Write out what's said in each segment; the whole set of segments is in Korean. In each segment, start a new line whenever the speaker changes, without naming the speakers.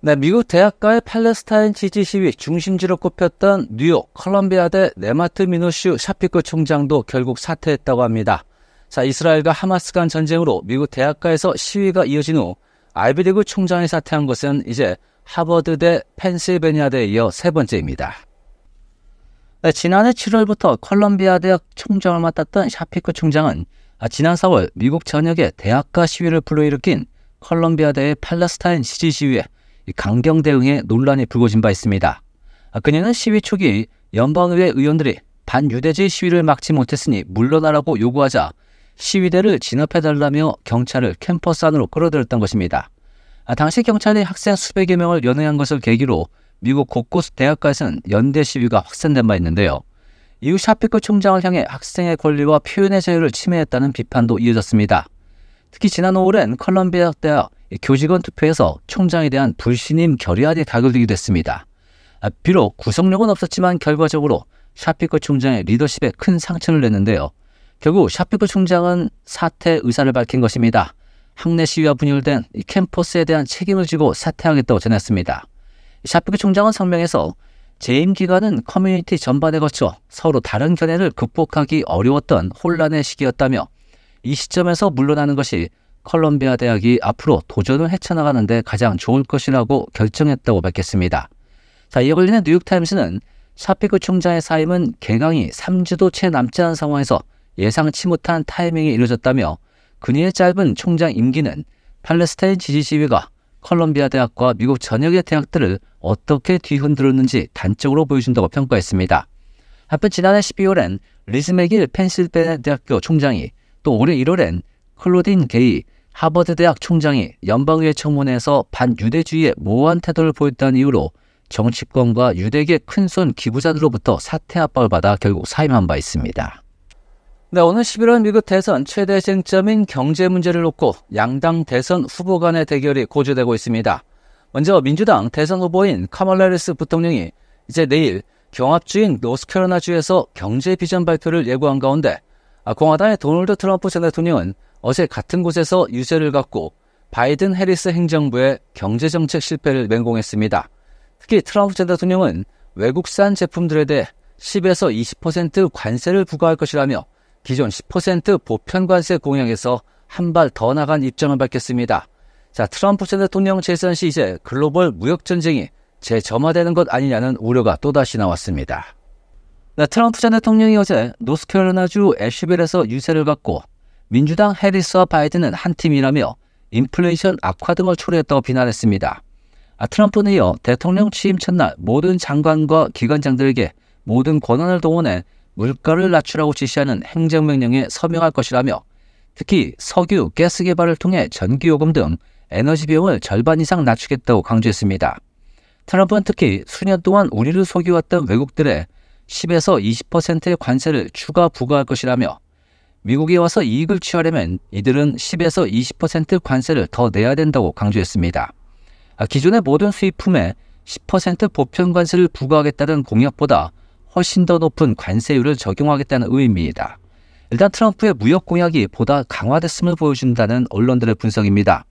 네, 미국 대학가의 팔레스타인 지지 시위 중심지로 꼽혔던 뉴욕 컬럼비아대 네마트 미노슈 샤피크 총장도 결국 사퇴했다고 합니다. 자, 이스라엘과 하마스 간 전쟁으로 미국 대학가에서 시위가 이어진 후 아이비리그 총장이 사퇴한 것은 이제 하버드대 펜실베니아대에 이어 세 번째입니다. 네, 지난해 7월부터 컬럼비아 대학 총장을 맡았던 샤피크 총장은 아, 지난 4월 미국 전역에 대학가 시위를 불러일으킨 컬럼비아 대의 팔레스타인 지지 시위에 강경 대응에 논란이 불거진 바 있습니다. 아, 그녀는 시위 초기 연방의회 의원들이 반유대지 시위를 막지 못했으니 물러나라고 요구하자 시위대를 진압해달라며 경찰을 캠퍼스 안으로 끌어들였던 것입니다. 아, 당시 경찰이 학생 수백여 명을 연행한 것을 계기로 미국 곳곳 대학가에서는 연대 시위가 확산된 바 있는데요. 이후 샤피크 총장을 향해 학생의 권리와 표현의 자유를 침해했다는 비판도 이어졌습니다. 특히 지난 5월엔 컬럼비아 대학 교직원 투표에서 총장에 대한 불신임 결의안이 가결되기도 했습니다. 아, 비록 구속력은 없었지만 결과적으로 샤피커 총장의 리더십에 큰 상처를 냈는데요. 결국 샤피커 총장은 사퇴 의사를 밝힌 것입니다. 학내 시위와 분열된 캠퍼스에 대한 책임을 지고 사퇴하겠다고 전했습니다. 샤피커 총장은 성명에서 재임 기간은 커뮤니티 전반에 거쳐 서로 다른 견해를 극복하기 어려웠던 혼란의 시기였다며 이 시점에서 물러나는 것이 컬럼비아 대학이 앞으로 도전을 헤쳐나가는데 가장 좋을 것이라고 결정했다고 밝혔습니다. 자, 이에 걸리는 뉴욕타임스는 샤피크 총장의 사임은 개강이 3주도 채 남지 않은 상황에서 예상치 못한 타이밍이 이루어졌다며 그녀의 짧은 총장 임기는 팔레스타인 지지 시위가 컬럼비아 대학과 미국 전역의 대학들을 어떻게 뒤흔들었는지 단적으로 보여준다고 평가했습니다. 한편 지난해 12월엔 리즈맥일 펜실베니아 대학교 총장이 또 올해 1월엔 클로딘 게이 하버드대학 총장이 연방의회 청문회에서 반유대주의의 모호한 태도를 보였다는 이유로 정치권과 유대계 큰손 기부자들로부터 사퇴 압박을 받아 결국 사임한 바 있습니다. 네, 오늘 11월 미국 대선 최대 쟁점인 경제 문제를 놓고 양당 대선 후보 간의 대결이 고조되고 있습니다. 먼저 민주당 대선 후보인 카멀레리스 부통령이 이제 내일 경합주인 노스캐롤라주에서 경제 비전 발표를 예고한 가운데 아, 공화당의 도널드 트럼프 전 대통령은 어제 같은 곳에서 유세를 갖고 바이든 해리스 행정부의 경제정책 실패를 맹공했습니다. 특히 트럼프 전 대통령은 외국산 제품들에 대해 10에서 20% 관세를 부과할 것이라며 기존 10% 보편 관세 공약에서 한 발 더 나간 입장을 밝혔습니다. 자, 트럼프 전 대통령 재선 시 이제 글로벌 무역 전쟁이 재점화되는 것 아니냐는 우려가 또다시 나왔습니다. 네, 트럼프 전 대통령이 어제 노스캐롤라나주 애쉬빌에서 유세를 갖고 민주당 해리스와 바이든은 한 팀이라며 인플레이션 악화 등을 초래했다고 비난했습니다. 아, 트럼프는 이어 대통령 취임 첫날 모든 장관과 기관장들에게 모든 권한을 동원해 물가를 낮추라고 지시하는 행정명령에 서명할 것이라며 특히 석유, 가스 개발을 통해 전기요금 등 에너지 비용을 절반 이상 낮추겠다고 강조했습니다. 트럼프는 특히 수년 동안 우리를 속여왔던 외국들의 10에서 20%의 관세를 추가 부과할 것이라며 미국에 와서 이익을 취하려면 이들은 10에서 20% 관세를 더 내야 된다고 강조했습니다. 아, 기존의 모든 수입품에 10% 보편 관세를 부과하겠다는 공약보다 훨씬 더 높은 관세율을 적용하겠다는 의미입니다. 일단 트럼프의 무역 공약이 보다 강화됐음을 보여준다는 언론들의 분석입니다.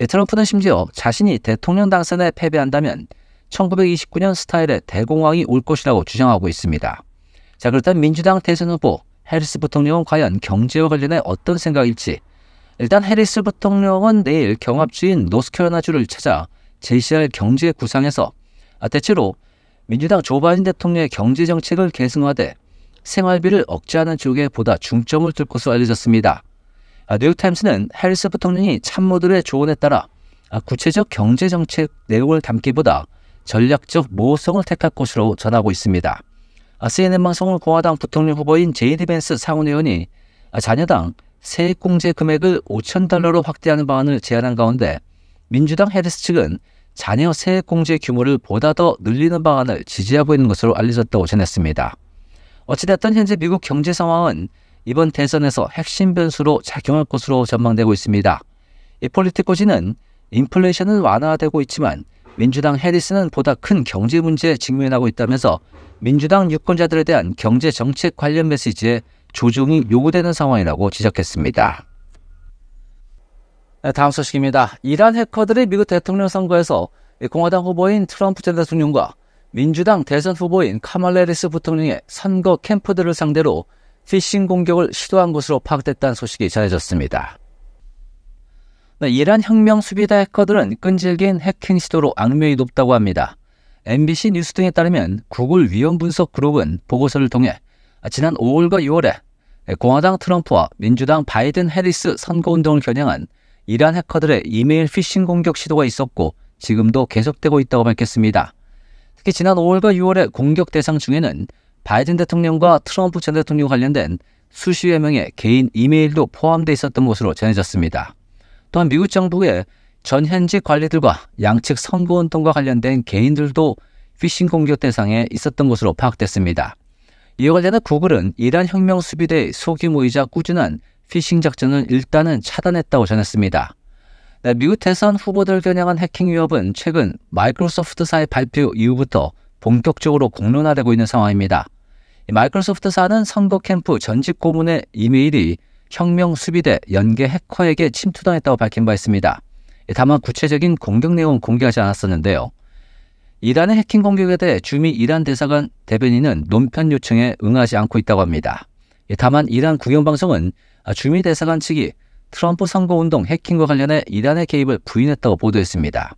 예, 트럼프는 심지어 자신이 대통령 당선에 패배한다면 1929년 스타일의 대공황이 올 것이라고 주장하고 있습니다. 자, 그렇다면 민주당 대선 후보 해리스 부통령은 과연 경제와 관련해 어떤 생각일지 일단 해리스 부통령은 내일 경합주인 노스캐롤라주를 찾아 제시할 경제 구상에서 대체로 민주당 조 바이든 대통령의 경제 정책을 계승하되 생활비를 억제하는 쪽에 보다 중점을 둘 것으로 알려졌습니다. 아, 뉴욕타임스는 해리스 부통령이 참모들의 조언에 따라 아, 구체적 경제 정책 내용을 담기보다 전략적 모호성을 택할 것으로 전하고 있습니다. 아, CNN방송을 공화당 부통령 후보인 제이드 벤스 상원 의원이 아, 자녀당 세액공제 금액을 5천 달러로 확대하는 방안을 제안한 가운데 민주당 헤리스 측은 자녀 세액공제 규모를 보다 더 늘리는 방안을 지지하고 있는 것으로 알려졌다고 전했습니다. 어찌됐든 현재 미국 경제 상황은 이번 대선에서 핵심 변수로 작용할 것으로 전망되고 있습니다. 이 폴리티코지는 인플레이션은 완화되고 있지만 민주당 해리스는 보다 큰 경제 문제에 직면하고 있다면서 민주당 유권자들에 대한 경제 정책 관련 메시지에 조정이 요구되는 상황이라고 지적했습니다. 네, 다음 소식입니다. 이란 해커들이 미국 대통령 선거에서 공화당 후보인 트럼프 전 대통령과 민주당 대선 후보인 카말레리스 부통령의 선거 캠프들을 상대로 피싱 공격을 시도한 것으로 파악됐다는 소식이 전해졌습니다. 네, 이란 혁명 수비대 해커들은 끈질긴 해킹 시도로 악명이 높다고 합니다. MBC 뉴스 등에 따르면 구글 위험 분석 그룹은 보고서를 통해 지난 5월과 6월에 공화당 트럼프와 민주당 바이든 해리스 선거운동을 겨냥한 이란 해커들의 이메일 피싱 공격 시도가 있었고 지금도 계속되고 있다고 밝혔습니다. 특히 지난 5월과 6월의 공격 대상 중에는 바이든 대통령과 트럼프 전 대통령 관련된 수십여 명의 개인 이메일도 포함되어 있었던 것으로 전해졌습니다. 또한 미국 정부의 전 현직 관리들과 양측 선거운동과 관련된 개인들도 피싱 공격 대상에 있었던 것으로 파악됐습니다. 이와 관련해 구글은 이란 혁명 수비대 의 소규모이자 꾸준한 피싱 작전을 일단은 차단했다고 전했습니다. 네, 미국 대선 후보들 겨냥한 해킹 위협은 최근 마이크로소프트사의 발표 이후부터 본격적으로 공론화되고 있는 상황입니다. 마이크로소프트사는 선거 캠프 전직 고문의 이메일이 혁명 수비대 연계 해커에게 침투당했다고 밝힌 바 있습니다. 예, 다만 구체적인 공격 내용은 공개하지 않았었는데요. 이란의 해킹 공격에 대해 주미 이란 대사관 대변인은 논평 요청에 응하지 않고 있다고 합니다. 예, 다만 이란 국영방송은 아, 주미 대사관 측이 트럼프 선거운동 해킹과 관련해 이란의 개입을 부인했다고 보도했습니다.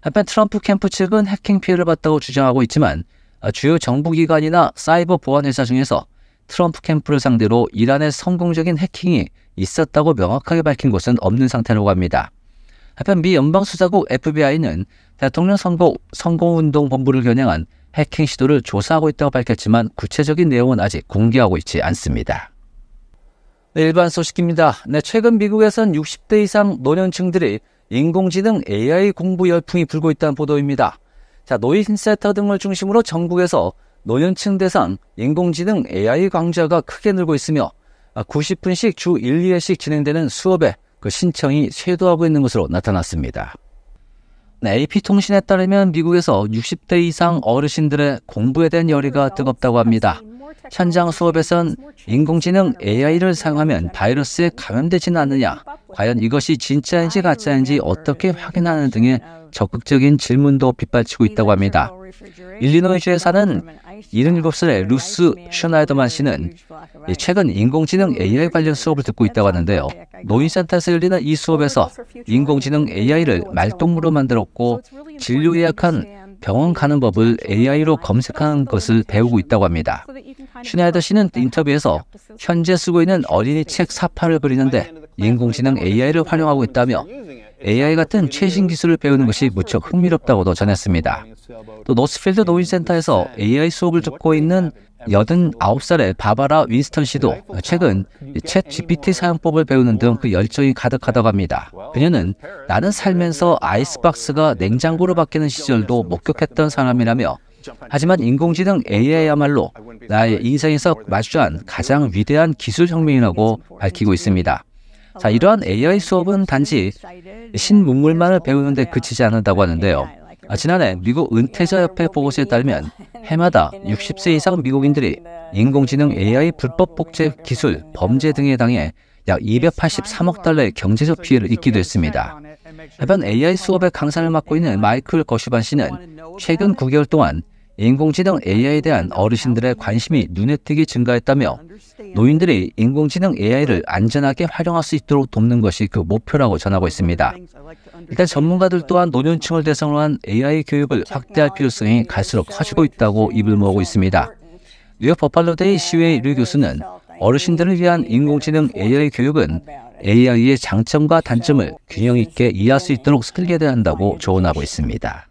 한편 트럼프 캠프 측은 해킹 피해를 봤다고 주장하고 있지만 아, 주요 정부기관이나 사이버 보안회사 중에서 트럼프 캠프를 상대로 이란의 성공적인 해킹이 있었다고 명확하게 밝힌 곳은 없는 상태라고 합니다. 한편 미 연방수사국 FBI는 대통령 선거 선거운동 본부를 겨냥한 해킹 시도를 조사하고 있다고 밝혔지만 구체적인 내용은 아직 공개하고 있지 않습니다. 네, 일반 소식입니다. 네, 최근 미국에선 60대 이상 노년층들이 인공지능 AI 공부 열풍이 불고 있다는 보도입니다. 자, 노인 센터 등을 중심으로 전국에서 노년층 대상 인공지능 AI 강좌가 크게 늘고 있으며 90분씩 아, 주 1, 2회씩 진행되는 수업에 그 신청이 쇄도하고 있는 것으로 나타났습니다. 네, AP통신에 따르면 미국에서 60대 이상 어르신들의 공부에 대한 열의가 뜨겁다고 합니다. 현장 수업에선 인공지능 AI를 사용하면 바이러스에 감염되지는 않느냐, 과연 이것이 진짜인지 가짜인지 어떻게 확인하는 등의 적극적인 질문도 빗발치고 있다고 합니다. 일리노이주에 사는 77살의 루스 슈나이더만 씨는 최근 인공지능 AI 관련 수업을 듣고 있다고 하는데요. 노인센터에서 열리는 이 수업에서 인공지능 AI를 말동무로 만들었고 진료 예약한 병원 가는 법을 AI로 검색하는 것을 배우고 있다고 합니다. 슈나이더 씨는 인터뷰에서 현재 쓰고 있는 어린이 책 사파를 그리는데 인공지능 AI를 활용하고 있다며 AI 같은 최신 기술을 배우는 것이 무척 흥미롭다고도 전했습니다. 또 노스필드 노인센터에서 AI 수업을 듣고 있는 89살의 바바라 윈스턴 씨도 최근 챗 GPT 사용법을 배우는 등 그 열정이 가득하다고 합니다. 그녀는 나는 살면서 아이스박스가 냉장고로 바뀌는 시절도 목격했던 사람이라며 하지만 인공지능 AI야말로 나의 인생에서 마주한 가장 위대한 기술 혁명이라고 밝히고 있습니다. 자, 이러한 AI 수업은 단지 신문물만을 배우는데 그치지 않는다고 하는데요. 아, 지난해 미국 은퇴자협회 보고서에 따르면 해마다 60세 이상 미국인들이 인공지능 AI 불법 복제 기술, 범죄 등에 당해 약 283억 달러의 경제적 피해를 입기도 했습니다. 해변 AI 수업의 강사를 맡고 있는 마이클 거시반 씨는 최근 9개월 동안 인공지능 AI에 대한 어르신들의 관심이 눈에 띄게 증가했다며 노인들이 인공지능 AI를 안전하게 활용할 수 있도록 돕는 것이 그 목표라고 전하고 있습니다. 일단 전문가들 또한 노년층을 대상으로 한 AI 교육을 확대할 필요성이 갈수록 커지고 있다고 입을 모으고 있습니다. 뉴욕 버팔로대의 시웨이 류 교수는 어르신들을 위한 인공지능 AI 교육은 AI의 장점과 단점을 균형 있게 이해할 수 있도록 설계돼야 한다고 조언하고 있습니다.